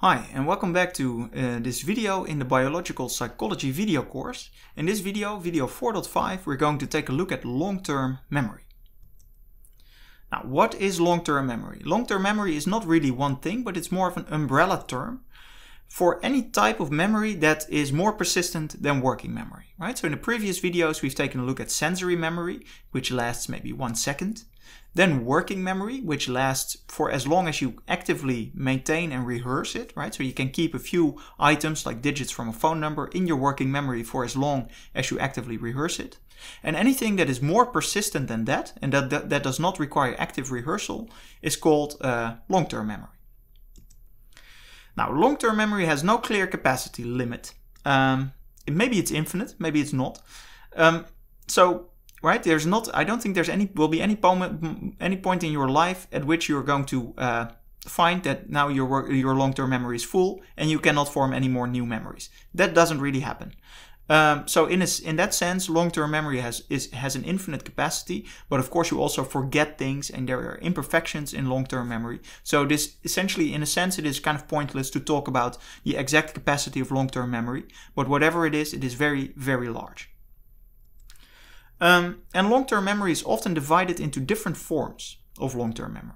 Hi and welcome back to uh, this video in the Biological Psychology video course. In this video, video 4.5, we're going to take a look at long-term memory. Now what is long-term memory? Long-term memory is not really one thing, but it's more of an umbrella term for any type of memory that is more persistent than working memory, right? So in the previous videos, we've taken a look at sensory memory, which lasts maybe one second, then working memory, which lasts for as long as you actively maintain and rehearse it, right? So you can keep a few items like digits from a phone number in your working memory for as long as you actively rehearse it. And anything that is more persistent than that, and that, that, that does not require active rehearsal, is called uh, long-term memory. Now, long-term memory has no clear capacity limit. Um, maybe it's infinite, maybe it's not. Um, so, right, there's not. I don't think there's any will be any point any point in your life at which you're going to uh, find that now your your long-term memory is full and you cannot form any more new memories. That doesn't really happen. Um, so in, a, in that sense, long-term memory has is, has an infinite capacity, but of course you also forget things, and there are imperfections in long-term memory. So this essentially, in a sense, it is kind of pointless to talk about the exact capacity of long-term memory. But whatever it is, it is very very large. Um, and long-term memory is often divided into different forms of long-term memory.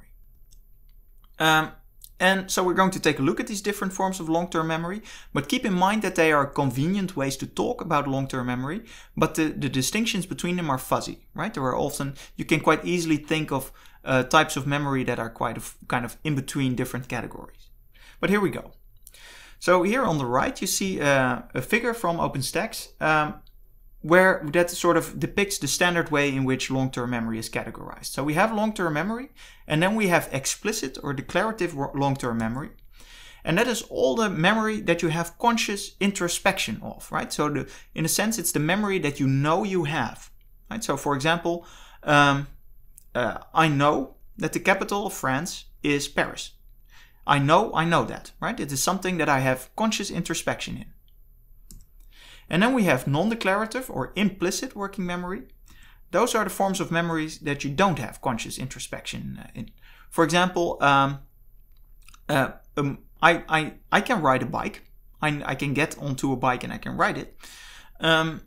Um, and so we're going to take a look at these different forms of long-term memory, but keep in mind that they are convenient ways to talk about long-term memory, but the, the, distinctions between them are fuzzy, right? There are often, you can quite easily think of uh, types of memory that are quite kind of in between different categories. But here we go. So here on the right, you see uh, a figure from OpenStax. Um, where that sort of depicts the standard way in which long-term memory is categorized. So we have long-term memory, and then we have explicit or declarative long-term memory. And that is all the memory that you have conscious introspection of, right? So the, in a sense, it's the memory that you know you have, right? So for example, um, uh, I know that the capital of France is Paris. I know, I know that, right? It is something that I have conscious introspection in. And then we have non-declarative or implicit working memory. Those are the forms of memories that you don't have conscious introspection in. For example, um, uh, um, I, I, I can ride a bike. I, I can get onto a bike and I can ride it. Um,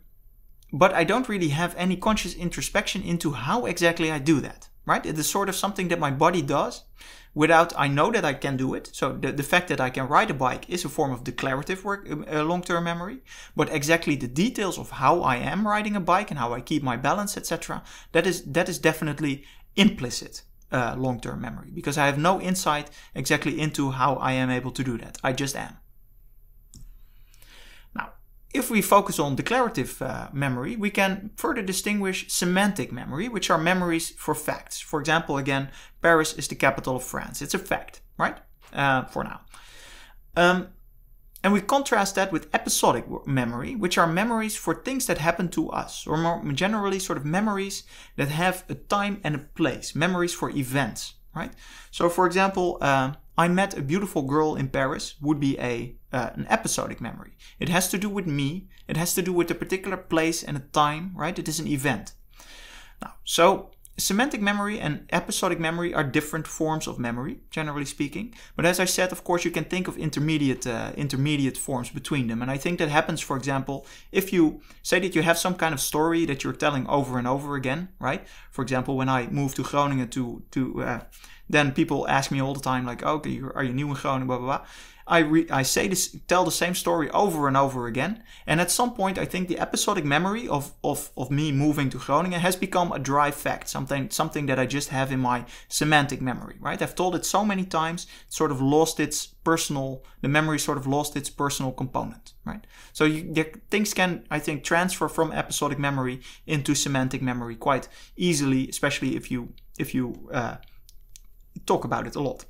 but I don't really have any conscious introspection into how exactly I do that right? It is sort of something that my body does without I know that I can do it. So the, the fact that I can ride a bike is a form of declarative work, um, uh, long-term memory. But exactly the details of how I am riding a bike and how I keep my balance, etc., that is that is definitely implicit uh, long-term memory because I have no insight exactly into how I am able to do that. I just am. If we focus on declarative uh, memory, we can further distinguish semantic memory, which are memories for facts. For example, again, Paris is the capital of France. It's a fact, right? Uh, for now. Um, and we contrast that with episodic memory, which are memories for things that happen to us, or more generally, sort of memories that have a time and a place, memories for events, right? So, for example, uh, I met a beautiful girl in Paris would be a uh, an episodic memory. It has to do with me. It has to do with a particular place and a time, right? It is an event. Now, so semantic memory and episodic memory are different forms of memory, generally speaking. But as I said, of course, you can think of intermediate uh, intermediate forms between them. And I think that happens, for example, if you say that you have some kind of story that you're telling over and over again, right? For example, when I moved to Groningen to to uh, then people ask me all the time, like, okay, oh, are you new in Groningen? Blah, blah, blah. I, re- I say this, tell the same story over and over again. And at some point, I think the episodic memory of, of, of me moving to Groningen has become a dry fact, something, something that I just have in my semantic memory, right? I've told it so many times, sort of lost its personal, the memory sort of lost its personal component, right? So you, things can, I think, transfer from episodic memory into semantic memory quite easily, especially if you, if you, uh, talk about it a lot.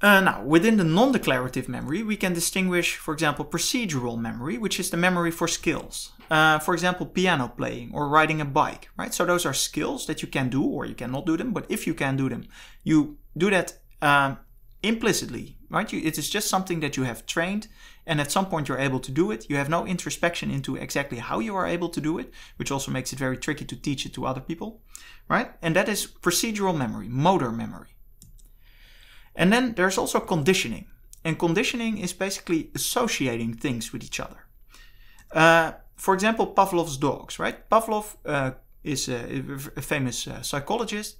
Uh, now, within the non-declarative memory, we can distinguish, for example, procedural memory, which is the memory for skills. Uh, for example, piano playing or riding a bike, right? So those are skills that you can do or you cannot do them, but if you can do them, you do that um, implicitly, right? You, it is just something that you have trained and at some point you're able to do it. You have no introspection into exactly how you are able to do it, which also makes it very tricky to teach it to other people, right? And that is procedural memory, motor memory. And then there's also conditioning. And conditioning is basically associating things with each other. Uh, for example, Pavlov's dogs, right? Pavlov uh, is a, a famous uh, psychologist,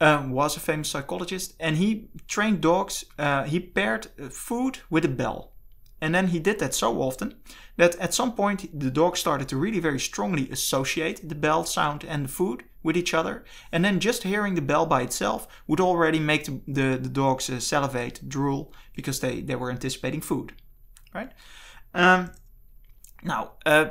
um, was a famous psychologist, and he trained dogs, uh, he paired food with a bell. And then he did that so often that at some point the dog started to really very strongly associate the bell sound and the food with each other. And then just hearing the bell by itself would already make the, the, the dogs uh, salivate, drool, because they, they were anticipating food. Right? Um, now, uh,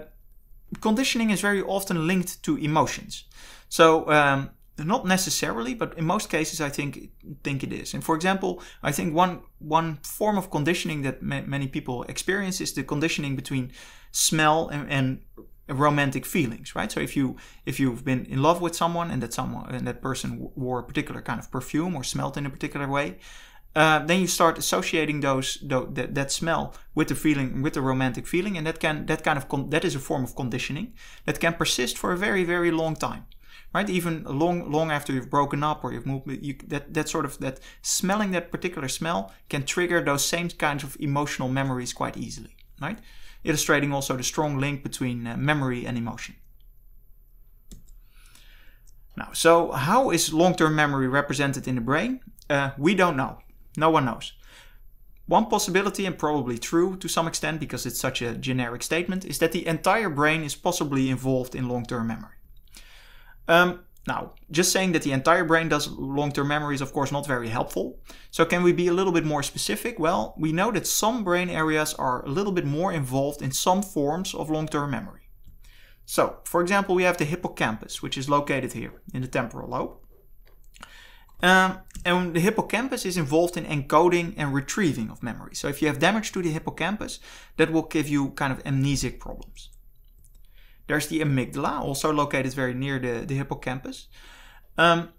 conditioning is very often linked to emotions. So, um, not necessarily, but in most cases, I think think it is. And for example, I think one one form of conditioning that ma- many people experience is the conditioning between smell and, and, romantic feelings, right? So if you if you've been in love with someone and that someone and that person wore a particular kind of perfume or smelled in a particular way, uh, then you start associating those, those that, that, smell with the feeling with the romantic feeling, and that can that kind of con- that is a form of conditioning that can persist for a very very long time right? Even long, long after you've broken up or you've moved, you, that that sort of that smelling that particular smell can trigger those same kinds of emotional memories quite easily, right? Illustrating also the strong link between uh, memory and emotion. Now, so how is long-term memory represented in the brain? Uh, we don't know. No one knows. One possibility, and probably true to some extent because it's such a generic statement, is that the entire brain is possibly involved in long term memory. Um, now, just saying that the entire brain does long-term memory is of course not very helpful. So can we be a little bit more specific? Well, we know that some brain areas are a little bit more involved in some forms of long-term memory. So, for example, we have the hippocampus, which is located here in the temporal lobe. Um, and the hippocampus is involved in encoding and retrieving of memory. So if you have damage to the hippocampus, that will give you kind of amnesic problems. There's the amygdala, also located very near the, the hippocampus. Um,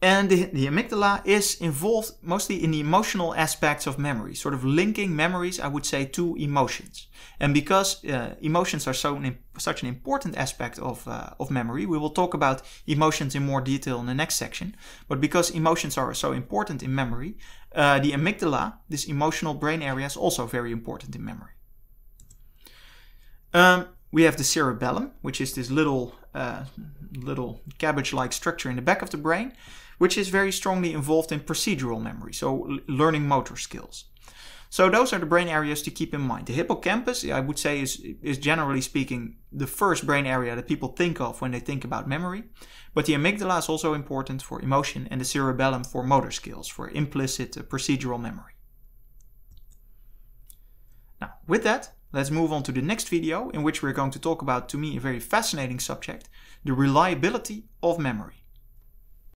and the, the, amygdala is involved mostly in the emotional aspects of memory, sort of linking memories, I would say, to emotions. And because uh, emotions are so an, such an important aspect of, uh, of memory, we will talk about emotions in more detail in the next section. But because emotions are so important in memory, uh, the amygdala, this emotional brain area, is also very important in memory. Um, we have the cerebellum, which is this little, uh, little cabbage-like structure in the back of the brain, which is very strongly involved in procedural memory, so learning motor skills. So those are the brain areas to keep in mind. The hippocampus, I would say, is, is generally speaking the first brain area that people think of when they think about memory. But the amygdala is also important for emotion and the cerebellum for motor skills, for implicit uh, procedural memory. Now, with that, let's move on to the next video in which we're going to talk about, to me, a very fascinating subject, the reliability of memory.